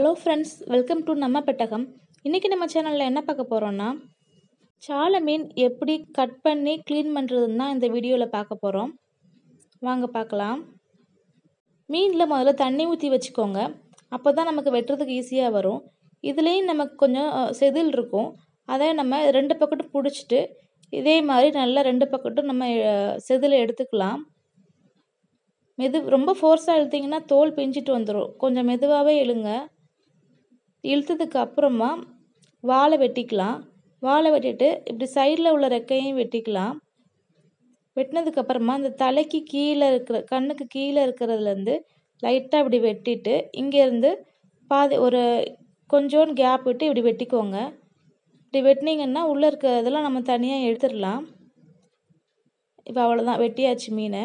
hello friends welcome to நம்ம பெட்டகம் இன்றைக்கி நம்ம சேனலில் என்ன பார்க்க போகிறோன்னா சாலை மீன் எப்படி கட் பண்ணி க்ளீன் பண்ணுறதுன்னு தான் இந்த வீடியோவில் பார்க்க போகிறோம் வாங்க பார்க்கலாம் மீனில் முதல்ல தண்ணி ஊற்றி வச்சுக்கோங்க அப்போ தான் நமக்கு வெட்டுறதுக்கு ஈஸியாக வரும் இதுலேயும் நமக்கு கொஞ்சம் செதில் இருக்கும் அதை நம்ம ரெண்டு பக்கட்டும் பிடிச்சிட்டு இதே மாதிரி நல்லா ரெண்டு பக்கட்டும் நம்ம செதில் எடுத்துக்கலாம் மெது ரொம்ப ஃபோர்ஸாக எழுத்திங்கன்னா தோல் பிஞ்சிட்டு வந்துடும் கொஞ்சம் மெதுவாகவே இழுங்க இழுத்ததுக்கு அப்புறமா வாழை வெட்டிக்கலாம் வாழை வெட்டிட்டு இப்படி சைடில் உள்ள ரெக்கையும் வெட்டிக்கலாம் வெட்டினதுக்கப்புறமா அந்த தலைக்கு கீழே இருக்கிற கண்ணுக்கு கீழே இருக்கிறதுலேருந்து லைட்டாக இப்படி வெட்டிட்டு இங்கேருந்து பாதி ஒரு கொஞ்சோண்டு கேப் விட்டு இப்படி வெட்டிக்கோங்க இப்படி வெட்டினீங்கன்னா உள்ளே இருக்கிறதெல்லாம் நம்ம தனியாக எடுத்துடலாம் இப்போ அவ்வளோதான் வெட்டியாச்சு மீனை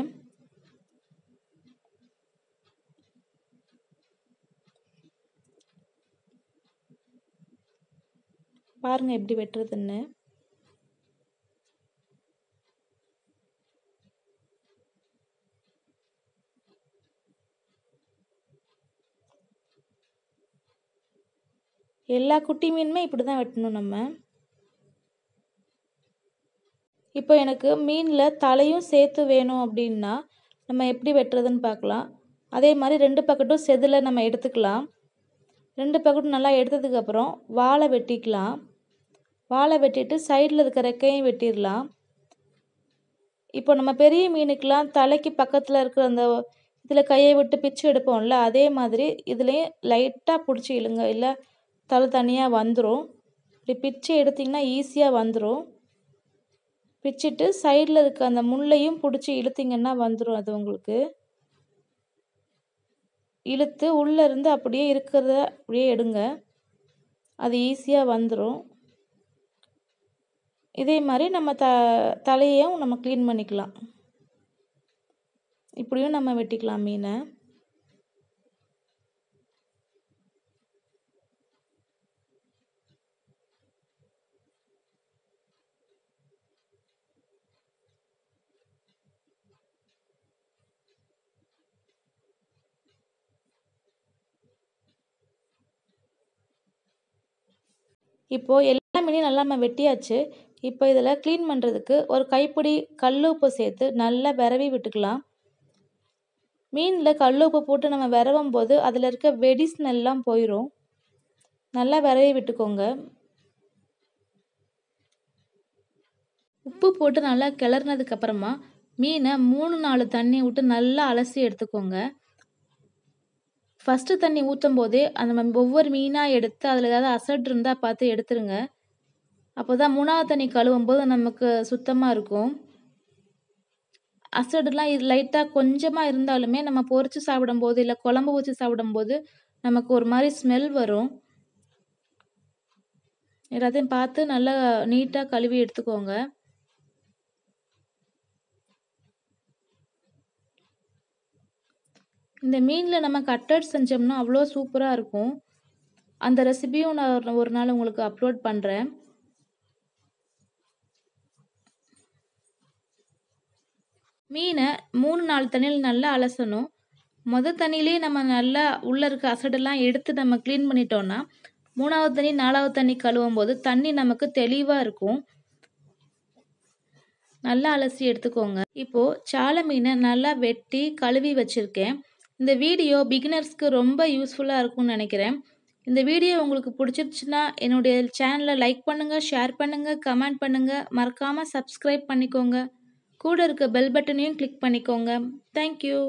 பாருங்கள் எப்படி வெட்டுறதுன்னு எல்லா குட்டி மீனுமே இப்படி தான் வெட்டணும் நம்ம இப்போ எனக்கு மீனில் தலையும் சேர்த்து வேணும் அப்படின்னா நம்ம எப்படி வெட்டுறதுன்னு பார்க்கலாம் அதே மாதிரி ரெண்டு பக்கெட்டும் செதில் நம்ம எடுத்துக்கலாம் ரெண்டு பக்கெட்டும் நல்லா எடுத்ததுக்கப்புறம் வாழை வெட்டிக்கலாம் வாழை வெட்டிட்டு சைடில் இருக்கிற ரெக்கையும் வெட்டிடலாம் இப்போ நம்ம பெரிய மீனுக்கெலாம் தலைக்கு பக்கத்தில் இருக்கிற அந்த இதில் கையை விட்டு பிச்சு எடுப்போம்ல அதே மாதிரி இதுலேயும் லைட்டாக பிடிச்சி இழுங்க இல்லை தலை தனியாக வந்துடும் இப்படி பிச்சு எடுத்திங்கன்னா ஈஸியாக வந்துடும் பிச்சுட்டு சைடில் இருக்க அந்த முள்ளையும் பிடிச்சி இழுத்திங்கன்னா வந்துடும் அது உங்களுக்கு இழுத்து உள்ளே இருந்து அப்படியே இருக்கிறத அப்படியே எடுங்க அது ஈஸியாக வந்துடும் இதே மாதிரி நம்ம த தலையையும் நம்ம க்ளீன் பண்ணிக்கலாம் இப்படியும் நம்ம வெட்டிக்கலாம் மீனை இப்போ எல்லா மீனையும் நல்லா நம்ம வெட்டியாச்சு இப்போ இதில் க்ளீன் பண்ணுறதுக்கு ஒரு கைப்பிடி கல் உப்பு சேர்த்து நல்லா விரவி விட்டுக்கலாம் மீனில் கல் உப்பு போட்டு நம்ம விரவும் போது அதில் இருக்க வெடி ஸ்மெல்லாம் போயிடும் நல்லா விரவி விட்டுக்கோங்க உப்பு போட்டு நல்லா கிளறினதுக்கப்புறமா மீனை மூணு நாலு தண்ணி விட்டு நல்லா அலசி எடுத்துக்கோங்க ஃபஸ்ட்டு தண்ணி ஊற்றும் போதே அந்த ஒவ்வொரு மீனாக எடுத்து அதில் ஏதாவது அசட் இருந்தால் பார்த்து எடுத்துருங்க அப்போ தான் மூணாவது தண்ணி கழுவும் போது நமக்கு சுத்தமாக இருக்கும் அசடுலாம் இது லைட்டாக கொஞ்சமாக இருந்தாலுமே நம்ம பொறிச்சு சாப்பிடும்போது இல்லை குழம்பு வச்சு சாப்பிடும்போது நமக்கு ஒரு மாதிரி ஸ்மெல் வரும் எல்லாத்தையும் பார்த்து நல்லா நீட்டாக கழுவி எடுத்துக்கோங்க இந்த மீனில் நம்ம கட்டட் செஞ்சோம்னா அவ்வளோ சூப்பராக இருக்கும் அந்த ரெசிபியும் நான் ஒரு நாள் உங்களுக்கு அப்லோட் பண்ணுறேன் மீனை மூணு நாலு தண்ணியில் நல்லா அலசணும் மொதல் தண்ணியிலே நம்ம நல்லா உள்ளே இருக்க அசடெல்லாம் எடுத்து நம்ம க்ளீன் பண்ணிட்டோன்னா மூணாவது தண்ணி நாலாவது தண்ணி கழுவும் போது தண்ணி நமக்கு தெளிவாக இருக்கும் நல்லா அலசி எடுத்துக்கோங்க இப்போது சாலை மீனை நல்லா வெட்டி கழுவி வச்சுருக்கேன் இந்த வீடியோ பிகினர்ஸ்க்கு ரொம்ப யூஸ்ஃபுல்லாக இருக்கும்னு நினைக்கிறேன் இந்த வீடியோ உங்களுக்கு பிடிச்சிருச்சுன்னா என்னுடைய சேனலை லைக் பண்ணுங்கள் ஷேர் பண்ணுங்கள் கமெண்ட் பண்ணுங்கள் மறக்காமல் சப்ஸ்கிரைப் பண்ணிக்கோங்க கூட இருக்க பெல் பட்டனையும் கிளிக் பண்ணிக்கோங்க தேங்க்யூ